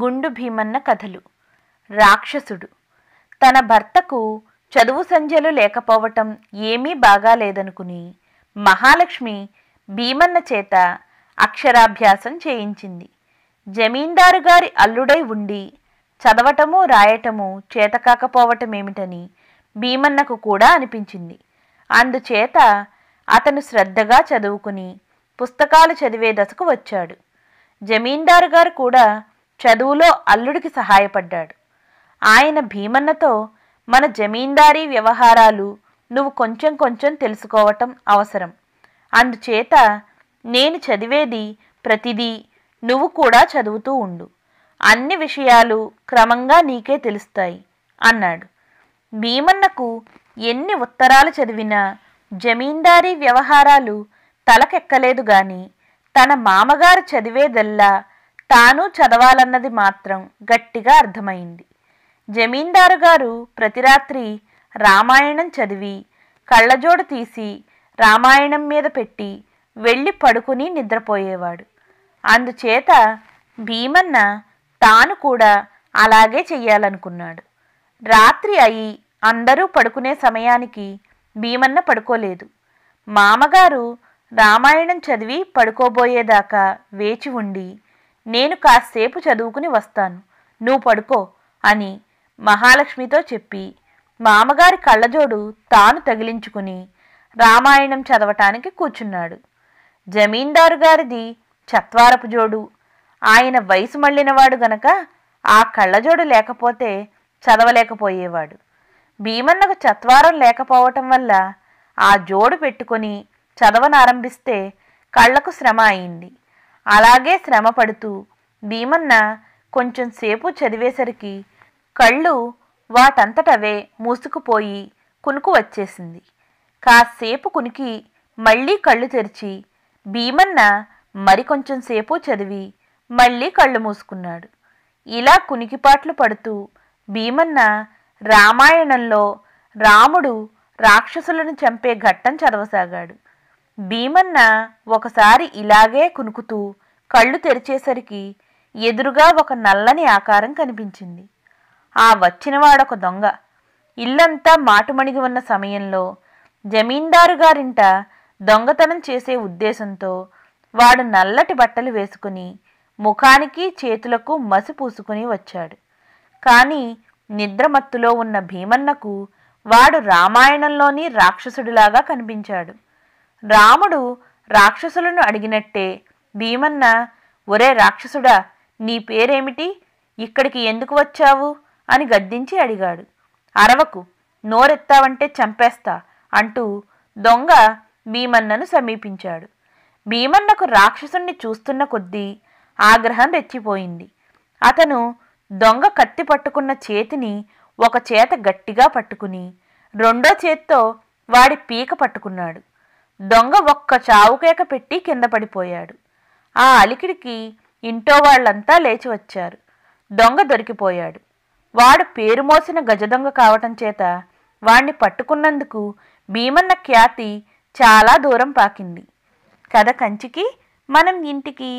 గుండు భీమన్న కథలు రాక్షసుడు తన భర్తకు చదువు సంజలు లేకపోవటం ఏమీ బాగాలేదనుకుని మహాలక్ష్మి భీమన్న చేత అక్షరాభ్యాసం చేయించింది జమీందారు గారి అల్లుడై ఉండి చదవటము రాయటము చేతకాకపోవటమేమిటని భీమన్నకు కూడా అనిపించింది అందుచేత అతను శ్రద్ధగా చదువుకుని పుస్తకాలు చదివే దశకు వచ్చాడు జమీందారు గారు కూడా చదువులో అల్లుడికి సహాయపడ్డాడు ఆయన భీమన్నతో మన జమీందారీ వ్యవహారాలు నువ్వు కొంచెం కొంచెం తెలుసుకోవటం అవసరం అందుచేత నేను చదివేది ప్రతిదీ నువ్వు కూడా చదువుతూ ఉండు అన్ని విషయాలు క్రమంగా నీకే తెలుస్తాయి అన్నాడు భీమన్నకు ఎన్ని ఉత్తరాలు చదివినా జమీందారీ వ్యవహారాలు తలకెక్కలేదు గాని తన మామగారు చదివేదల్లా తాను చదవాలన్నది మాత్రం గట్టిగా అర్థమైంది జమీందారు గారు ప్రతిరాత్రి రామాయణం చదివి కళ్ళజోడు తీసి రామాయణం మీద పెట్టి వెళ్ళి పడుకుని నిద్రపోయేవాడు అందుచేత భీమన్న తాను కూడా అలాగే చెయ్యాలనుకున్నాడు రాత్రి అయి అందరూ పడుకునే సమయానికి భీమన్న పడుకోలేదు మామగారు రామాయణం చదివి పడుకోబోయేదాకా వేచి ఉండి నేను కాసేపు చదువుకుని వస్తాను నువ్వు పడుకో అని మహాలక్ష్మితో చెప్పి మామగారి కళ్ళజోడు తాను తగిలించుకుని రామాయణం చదవటానికి కూర్చున్నాడు జమీందారు గారిది చత్వారపు జోడు ఆయన వయసు మళ్ళినవాడు గనక ఆ కళ్ళజోడు లేకపోతే చదవలేకపోయేవాడు భీమన్నకు చత్వారం లేకపోవటం వల్ల ఆ జోడు పెట్టుకొని చదవనారంభిస్తే కళ్లకు శ్రమ అయింది అలాగే శ్రమపడుతూ భీమన్న కొంచెంసేపు చదివేసరికి కళ్ళు వాటంతటవే మూసుకుపోయి కునుకు వచ్చేసింది కాసేపు కునికి మళ్ళీ కళ్ళు తెరిచి భీమన్న మరికొంచెం సేపు చదివి మళ్ళీ కళ్ళు మూసుకున్నాడు ఇలా కునికిపాట్లు పడుతూ భీమన్న రామాయణంలో రాముడు రాక్షసులను చంపే ఘట్టం చదవసాగాడు భీమన్న ఒకసారి ఇలాగే కునుకుతూ కళ్ళు తెరిచేసరికి ఎదురుగా ఒక నల్లని ఆకారం కనిపించింది ఆ వచ్చినవాడొక దొంగ ఇల్లంతా మాటుమణిగి ఉన్న సమయంలో జమీందారు గారింట దొంగతనం చేసే ఉద్దేశంతో వాడు నల్లటి బట్టలు వేసుకుని ముఖానికి చేతులకు మసి పూసుకుని వచ్చాడు కానీ నిద్రమత్తులో ఉన్న భీమన్నకు వాడు రామాయణంలోని రాక్షసుడిలాగా కనిపించాడు రాముడు రాక్షసులను అడిగినట్టే భీమన్న ఒరే రాక్షసుడా నీ పేరేమిటి ఇక్కడికి ఎందుకు వచ్చావు అని గద్దించి అడిగాడు అరవకు నోరెత్తావంటే చంపేస్తా అంటూ దొంగ భీమన్నను సమీపించాడు భీమన్నకు రాక్షసుణ్ణి చూస్తున్న కొద్దీ ఆగ్రహం రెచ్చిపోయింది అతను దొంగ కత్తి పట్టుకున్న చేతిని ఒక చేత గట్టిగా పట్టుకుని రెండో చేత్తో వాడి పీక పట్టుకున్నాడు దొంగ ఒక్క చావుకేక పెట్టి కింద పడిపోయాడు ఆ అలికిడికి ఇంటో వాళ్ళంతా లేచి వచ్చారు దొంగ దొరికిపోయాడు వాడు పేరు మోసిన గజదొంగ కావటం చేత వాణ్ణి పట్టుకున్నందుకు భీమన్న ఖ్యాతి చాలా దూరం పాకింది కథ కంచికి మనం ఇంటికి